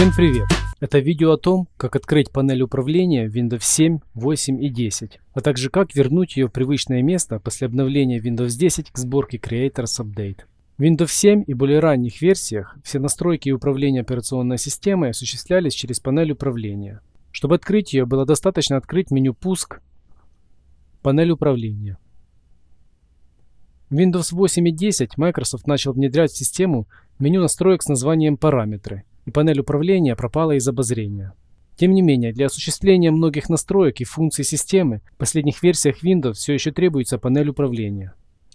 Всем привет! Это видео о том, как открыть панель управления Windows 7, 8 и 10, а также как вернуть ее в привычное место после обновления Windows 10 к сборке Creators Update. В Windows 7 и более ранних версиях все настройки и управление операционной системой осуществлялись через панель управления. Чтобы открыть ее, было достаточно открыть меню «Пуск», панель управления. В Windows 8 и 10 Microsoft начал внедрять в систему меню настроек с названием «Параметры», Панель управления пропала из обозрения. Тем не менее, для осуществления многих настроек и функций системы в последних версиях Windows все еще требуется панель управления.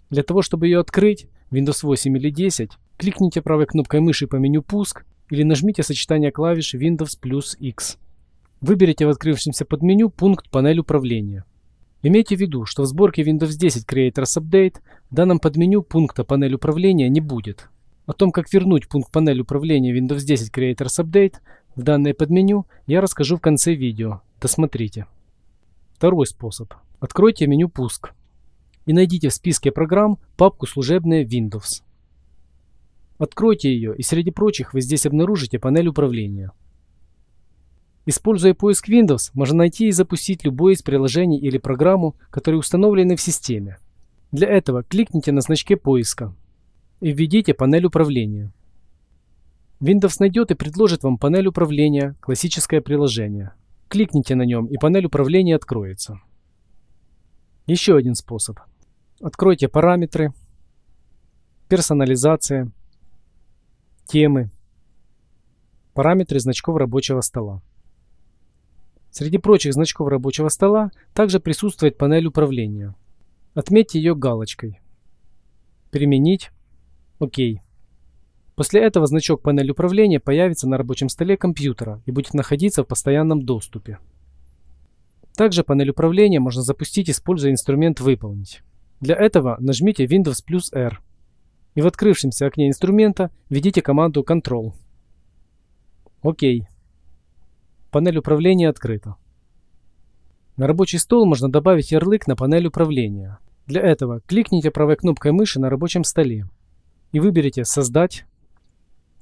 Для того, чтобы ее открыть, Windows 8 или 10, кликните правой кнопкой мыши по меню «Пуск» или нажмите сочетание клавиш Windows плюс X. Выберите в открывшемся подменю пункт «Панель управления». Имейте в виду, что в сборке Windows 10 Creators Update в данном подменю пункта «Панель управления» не будет. О том, как вернуть пункт панели управления Windows 10 Creators Update в данное подменю, я расскажу в конце видео. Досмотрите. Второй способ. Откройте меню «Пуск» и найдите в списке программ папку «Служебные Windows». Откройте ее, и среди прочих вы здесь обнаружите панель управления. Используя поиск Windows, можно найти и запустить любое из приложений или программу, которые установлены в системе. Для этого кликните на значке поиска и введите панель управления. Windows найдет и предложит вам панель управления «Классическое приложение». Кликните на нем, и панель управления откроется. Еще один способ. Откройте «Параметры», «Персонализация», «Темы», «Параметры значков рабочего стола». Среди прочих значков рабочего стола также присутствует панель управления. Отметьте ее галочкой. применить. «Окей». После этого значок панели управления появится на рабочем столе компьютера и будет находиться в постоянном доступе. Также панель управления можно запустить, используя инструмент «Выполнить». Для этого нажмите Windows плюс R и в открывшемся окне инструмента введите команду Control. Окей. Панель управления открыта. На рабочий стол можно добавить ярлык на панель управления. Для этого кликните правой кнопкой мыши на рабочем столе и выберите «Создать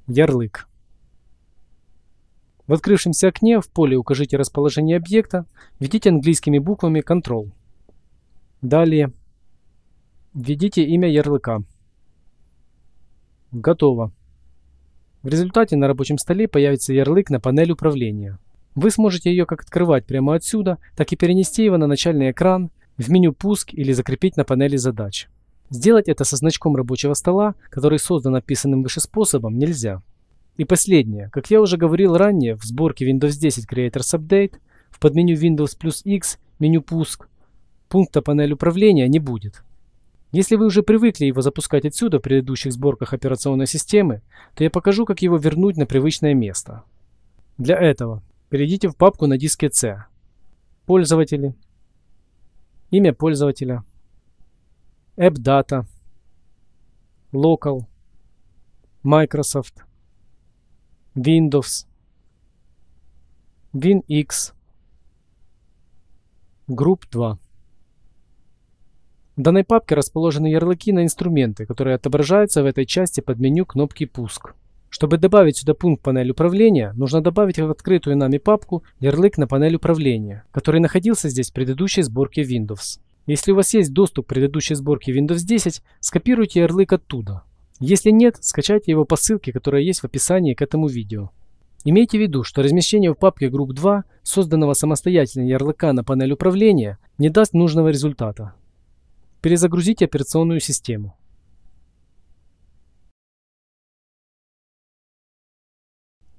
ярлык». В открывшемся окне в поле укажите расположение объекта, введите английскими буквами «Control». Далее введите имя ярлыка. Готово. В результате на рабочем столе появится ярлык на панель управления. Вы сможете ее как открывать прямо отсюда, так и перенести его на начальный экран, в меню «Пуск» или закрепить на панели задач. Сделать это со значком рабочего стола, который создан описанным выше способом, нельзя. И последнее. Как я уже говорил ранее, в сборке Windows 10 Creators Update в подменю Windows плюс X меню «Пуск» пункта «Панель управления» не будет. Если вы уже привыкли его запускать отсюда в предыдущих сборках операционной системы, то я покажу, как его вернуть на привычное место. Для этого перейдите в папку на диске C. Пользователи. Имя пользователя. AppData, Local, Microsoft, Windows, WinX, Group 2. В данной папке расположены ярлыки на инструменты, которые отображаются в этой части под меню кнопки «Пуск». Чтобы добавить сюда пункт «Панель управления», нужно добавить в открытую нами папку ярлык на панель управления, который находился здесь в предыдущей сборке Windows. Если у вас есть доступ к предыдущей сборке Windows 10, скопируйте ярлык оттуда. Если нет, скачайте его по ссылке, которая есть в описании к этому видео. Имейте в виду, что размещение в папке Group 2 созданного самостоятельно ярлыка на панель управления не даст нужного результата. Перезагрузите операционную систему.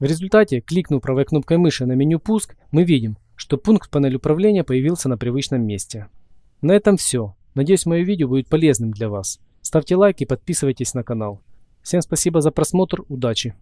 В результате, кликнув правой кнопкой мыши на меню «Пуск», мы видим, что пункт панель управления появился на привычном месте. На этом все. Надеюсь, мое видео будет полезным для вас. Ставьте лайк и подписывайтесь на канал. Всем спасибо за просмотр, удачи!